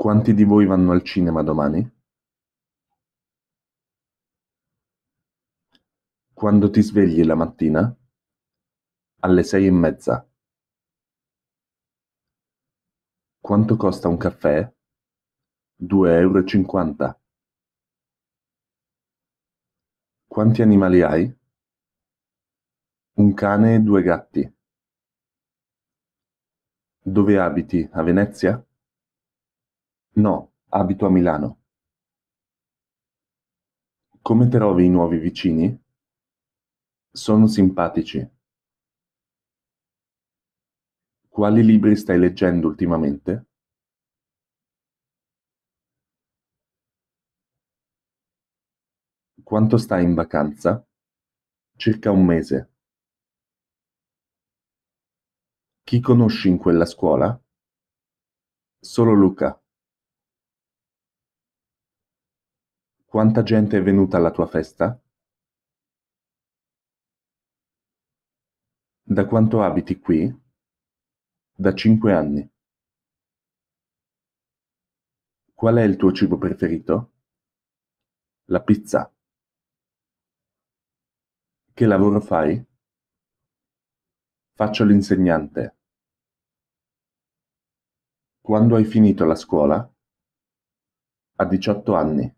Quanti di voi vanno al cinema domani? Quando ti svegli la mattina? Alle sei e mezza. Quanto costa un caffè? 2,50 euro. Quanti animali hai? Un cane e due gatti. Dove abiti? A Venezia? No, abito a Milano. Come trovi i nuovi vicini? Sono simpatici. Quali libri stai leggendo ultimamente? Quanto stai in vacanza? Circa un mese. Chi conosci in quella scuola? Solo Luca. Quanta gente è venuta alla tua festa? Da quanto abiti qui? Da cinque anni. Qual è il tuo cibo preferito? La pizza. Che lavoro fai? Faccio l'insegnante. Quando hai finito la scuola? A 18 anni.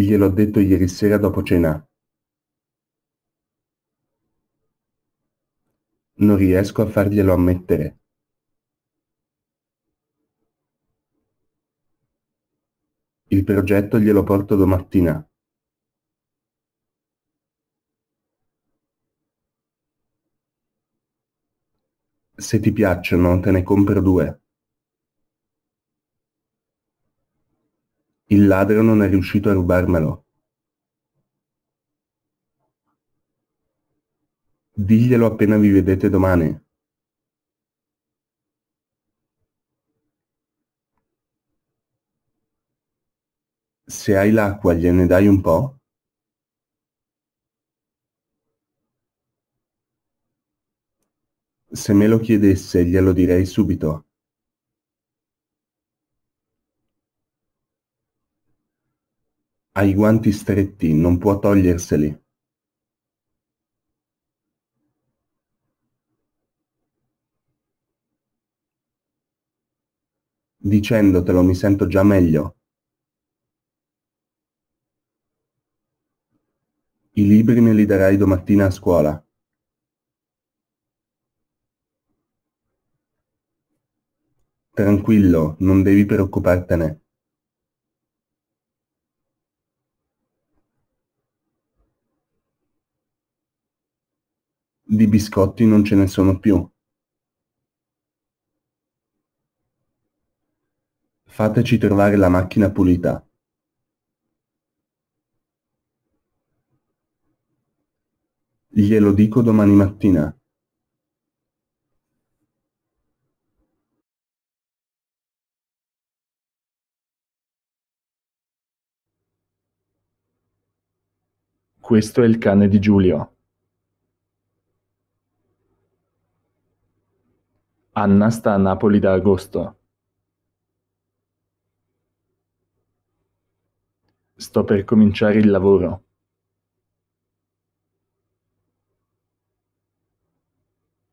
Gliel'ho detto ieri sera dopo cena. Non riesco a farglielo ammettere. Il progetto glielo porto domattina. Se ti piacciono, te ne compro due. Il ladro non è riuscito a rubarmelo. Diglielo appena vi vedete domani. Se hai l'acqua gliene dai un po'? Se me lo chiedesse glielo direi subito. Ha i guanti stretti, non può toglierseli. Dicendotelo mi sento già meglio. I libri me li darai domattina a scuola. Tranquillo, non devi preoccupartene. di biscotti non ce ne sono più. Fateci trovare la macchina pulita. Glielo dico domani mattina. Questo è il cane di Giulio. Anna sta a Napoli da agosto. Sto per cominciare il lavoro.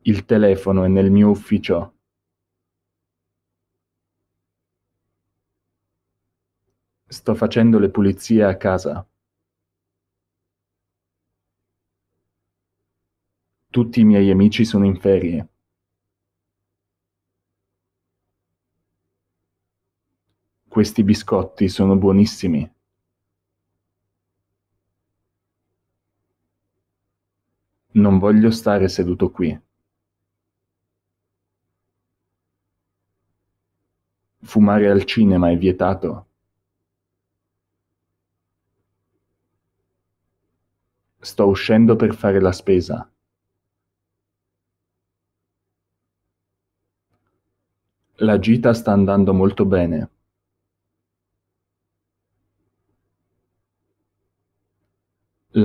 Il telefono è nel mio ufficio. Sto facendo le pulizie a casa. Tutti i miei amici sono in ferie. Questi biscotti sono buonissimi. Non voglio stare seduto qui. Fumare al cinema è vietato. Sto uscendo per fare la spesa. La gita sta andando molto bene.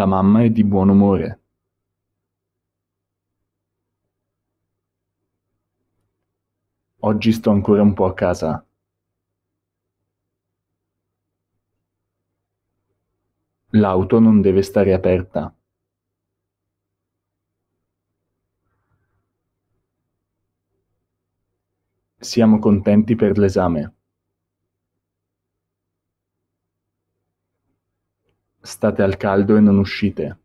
della mamma è di buon umore. Oggi sto ancora un po' a casa. L'auto non deve stare aperta. Siamo contenti per l'esame. state al caldo e non uscite.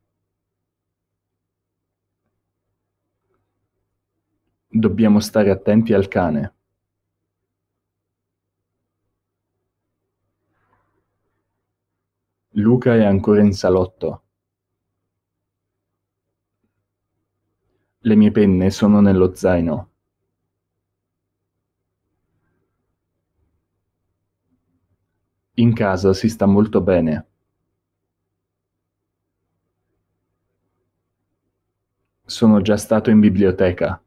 Dobbiamo stare attenti al cane. Luca è ancora in salotto. Le mie penne sono nello zaino. In casa si sta molto bene. Sono già stato in biblioteca.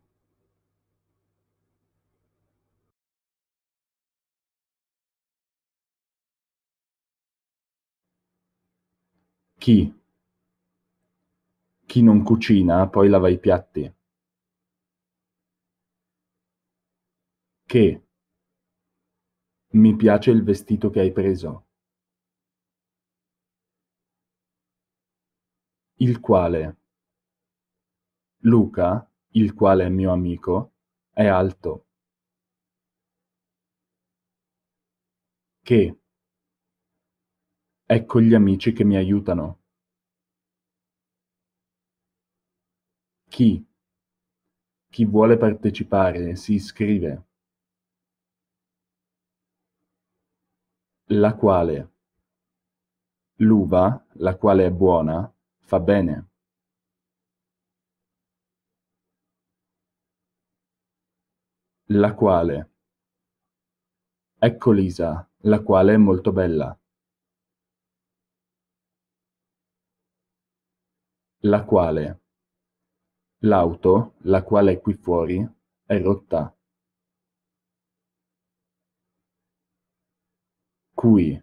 Chi? Chi non cucina poi lava i piatti. Che? Mi piace il vestito che hai preso. Il quale? Luca, il quale è mio amico, è alto. Che. Ecco gli amici che mi aiutano. Chi. Chi vuole partecipare si iscrive. La quale. L'uva, la quale è buona, fa bene. la quale... Ecco Lisa, la quale è molto bella. La quale... L'auto, la quale è qui fuori, è rotta. Qui.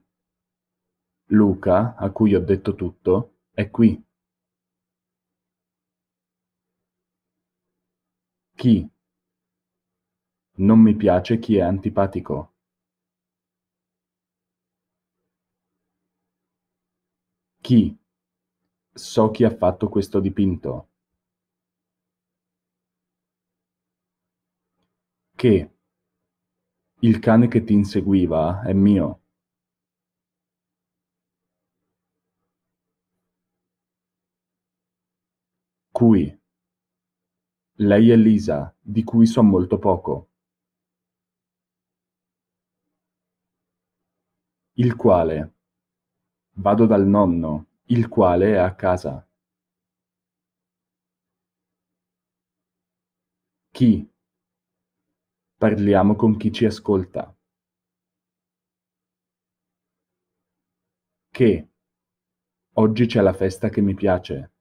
Luca, a cui ho detto tutto, è qui. Chi? Non mi piace chi è antipatico. Chi? So chi ha fatto questo dipinto. Che? Il cane che ti inseguiva è mio. Cui. Lei è Lisa, di cui so molto poco. il quale. Vado dal nonno, il quale è a casa. Chi? Parliamo con chi ci ascolta. Che? Oggi c'è la festa che mi piace.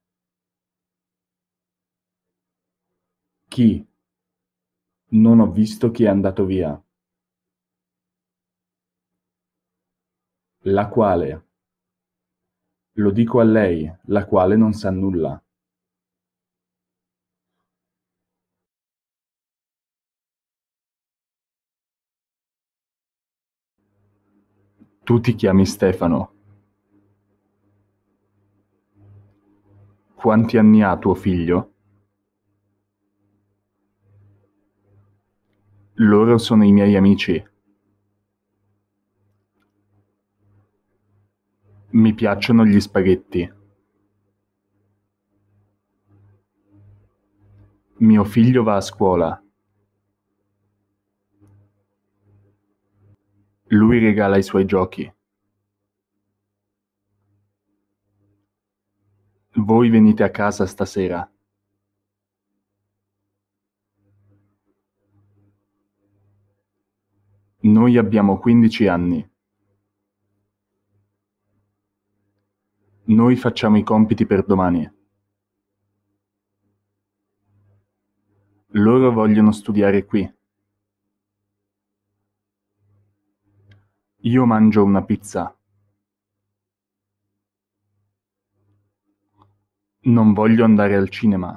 Chi? Non ho visto chi è andato via. la quale, lo dico a lei, la quale non sa nulla. Tu ti chiami Stefano. Quanti anni ha tuo figlio? Loro sono i miei amici. Mi piacciono gli spaghetti. Mio figlio va a scuola. Lui regala i suoi giochi. Voi venite a casa stasera. Noi abbiamo 15 anni. Noi facciamo i compiti per domani. Loro vogliono studiare qui. Io mangio una pizza. Non voglio andare al cinema.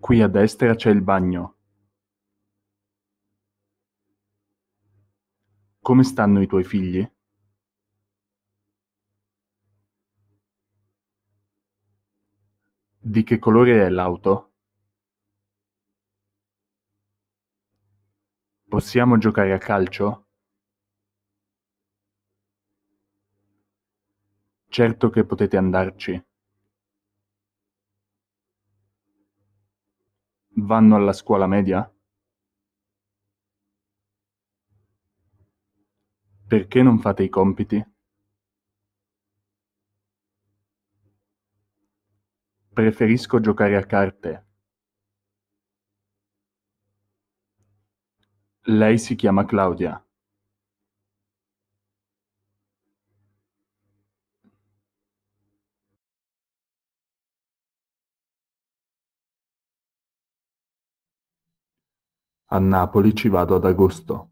Qui a destra c'è il bagno. Come stanno i tuoi figli? Di che colore è l'auto? Possiamo giocare a calcio? Certo che potete andarci. Vanno alla scuola media? Perché non fate i compiti? Preferisco giocare a carte. Lei si chiama Claudia. A Napoli ci vado ad agosto.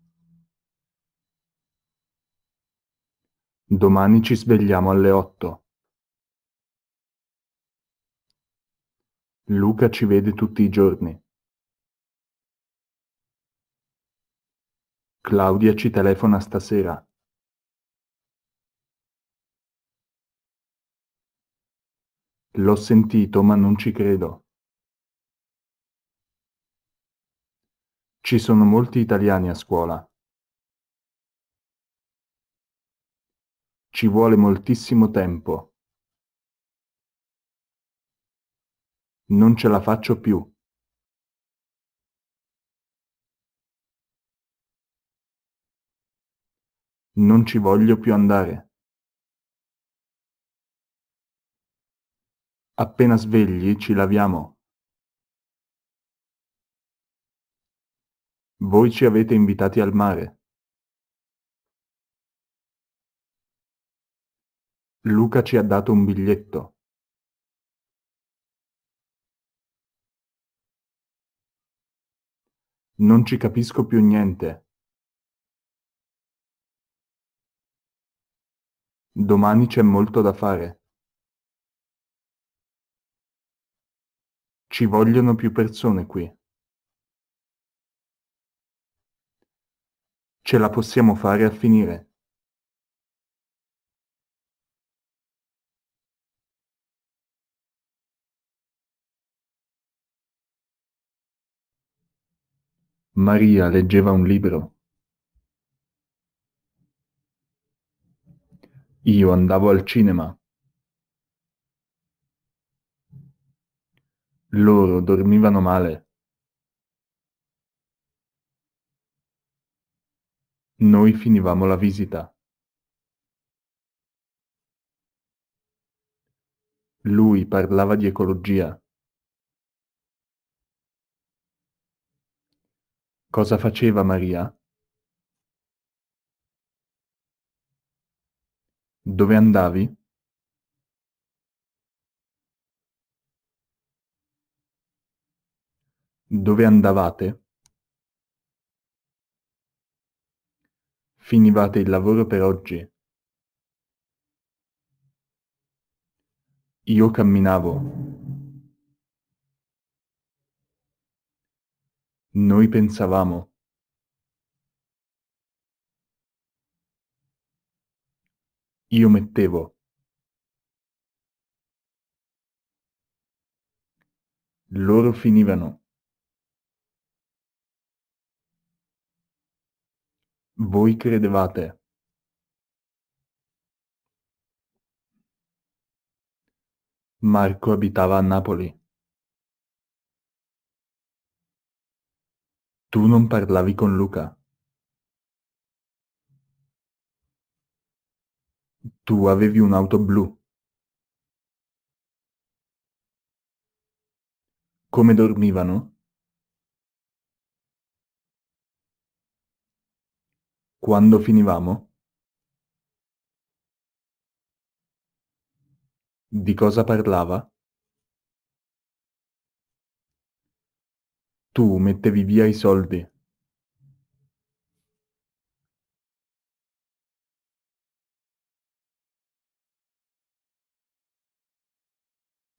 Domani ci svegliamo alle otto. Luca ci vede tutti i giorni. Claudia ci telefona stasera. L'ho sentito ma non ci credo. Ci sono molti italiani a scuola. Ci vuole moltissimo tempo. Non ce la faccio più. Non ci voglio più andare. Appena svegli ci laviamo. Voi ci avete invitati al mare. Luca ci ha dato un biglietto. Non ci capisco più niente. Domani c'è molto da fare. Ci vogliono più persone qui. Ce la possiamo fare a finire. Maria leggeva un libro. Io andavo al cinema. Loro dormivano male. Noi finivamo la visita. Lui parlava di ecologia. Cosa faceva Maria? Dove andavi? Dove andavate? Finivate il lavoro per oggi? Io camminavo. Noi pensavamo. Io mettevo. Loro finivano. Voi credevate. Marco abitava a Napoli. Tu non parlavi con Luca. Tu avevi un'auto blu. Come dormivano? Quando finivamo? Di cosa parlava? Tu mettevi via i soldi.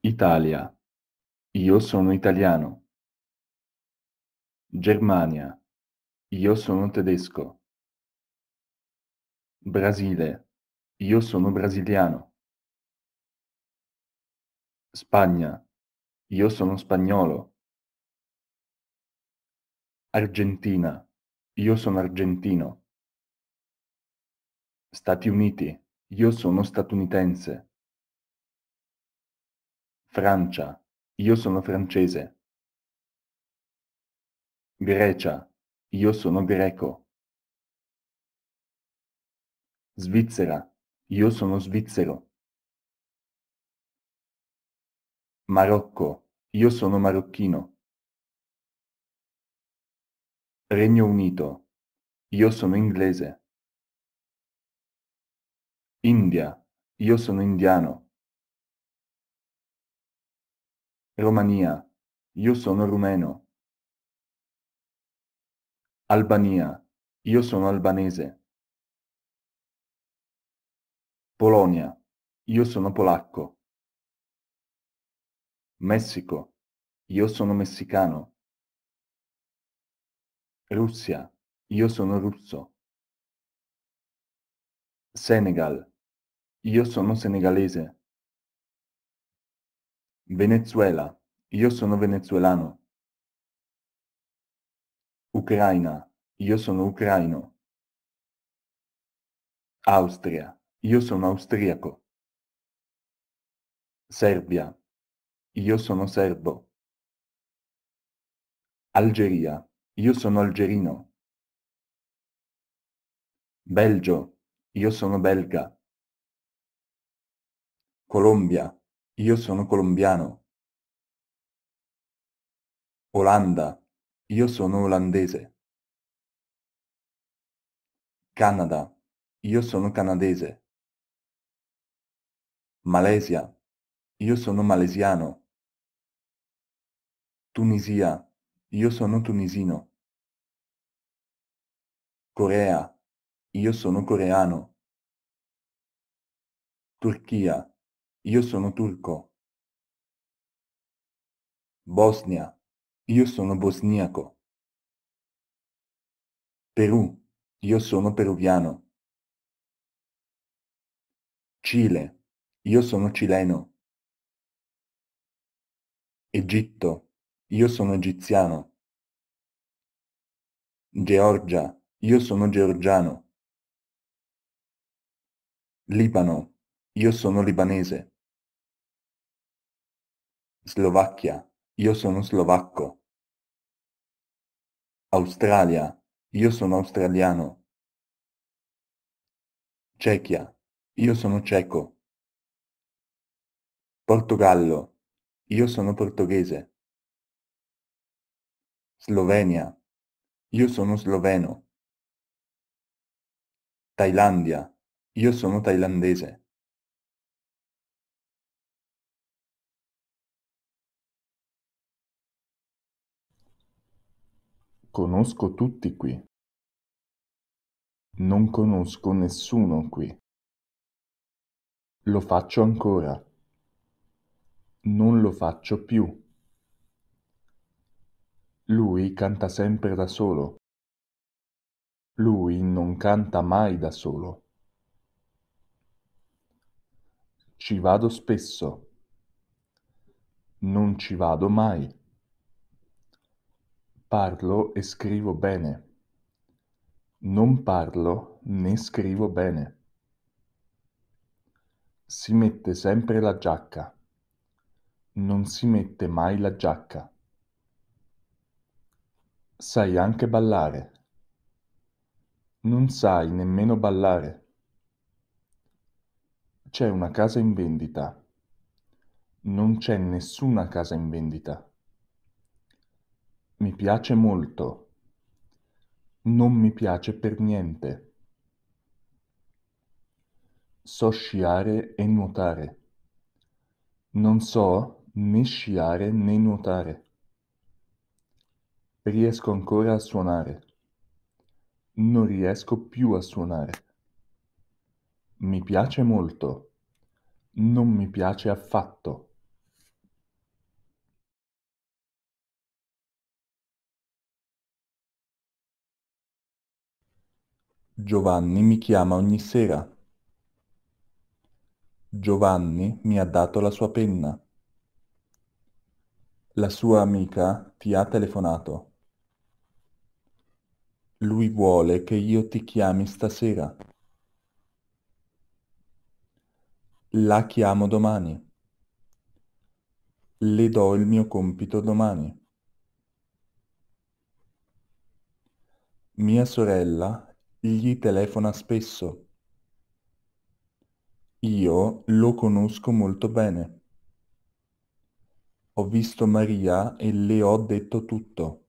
Italia. Io sono italiano. Germania. Io sono tedesco. Brasile. Io sono brasiliano. Spagna. Io sono spagnolo. Argentina, io sono argentino. Stati Uniti, io sono statunitense. Francia, io sono francese. Grecia, io sono greco. Svizzera, io sono svizzero. Marocco, io sono marocchino. Regno Unito, io sono inglese. India, io sono indiano. Romania, io sono rumeno. Albania, io sono albanese. Polonia, io sono polacco. Messico, io sono messicano. Russia, io sono russo. Senegal, io sono senegalese. Venezuela, io sono venezuelano. Ucraina, io sono ucraino. Austria, io sono austriaco. Serbia, io sono serbo. Algeria, io sono algerino. Belgio. Io sono belga. Colombia. Io sono colombiano. Olanda. Io sono olandese. Canada. Io sono canadese. Malesia. Io sono malesiano. Tunisia. Io sono tunisino. Corea. Io sono coreano. Turchia. Io sono turco. Bosnia. Io sono bosniaco. Perù. Io sono peruviano. Cile. Io sono cileno. Egitto io sono egiziano. Georgia, io sono georgiano. Libano, io sono libanese. Slovacchia, io sono slovacco. Australia, io sono australiano. Cechia, io sono ceco. Portogallo, io sono portoghese. Slovenia. Io sono sloveno. Thailandia. Io sono thailandese. Conosco tutti qui. Non conosco nessuno qui. Lo faccio ancora. Non lo faccio più. Lui canta sempre da solo. Lui non canta mai da solo. Ci vado spesso. Non ci vado mai. Parlo e scrivo bene. Non parlo né scrivo bene. Si mette sempre la giacca. Non si mette mai la giacca. Sai anche ballare. Non sai nemmeno ballare. C'è una casa in vendita. Non c'è nessuna casa in vendita. Mi piace molto. Non mi piace per niente. So sciare e nuotare. Non so né sciare né nuotare. Riesco ancora a suonare. Non riesco più a suonare. Mi piace molto. Non mi piace affatto. Giovanni mi chiama ogni sera. Giovanni mi ha dato la sua penna. La sua amica ti ha telefonato. Lui vuole che io ti chiami stasera. La chiamo domani. Le do il mio compito domani. Mia sorella gli telefona spesso. Io lo conosco molto bene. Ho visto Maria e le ho detto tutto.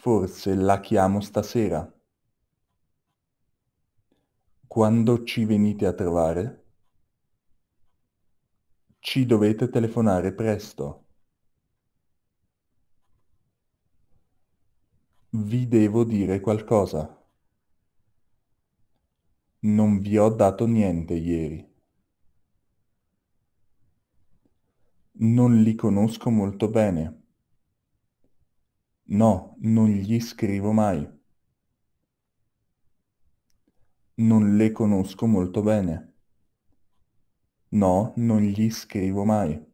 Forse la chiamo stasera. Quando ci venite a trovare? Ci dovete telefonare presto. Vi devo dire qualcosa. Non vi ho dato niente ieri. Non li conosco molto bene. No, non gli scrivo mai. Non le conosco molto bene. No, non gli scrivo mai.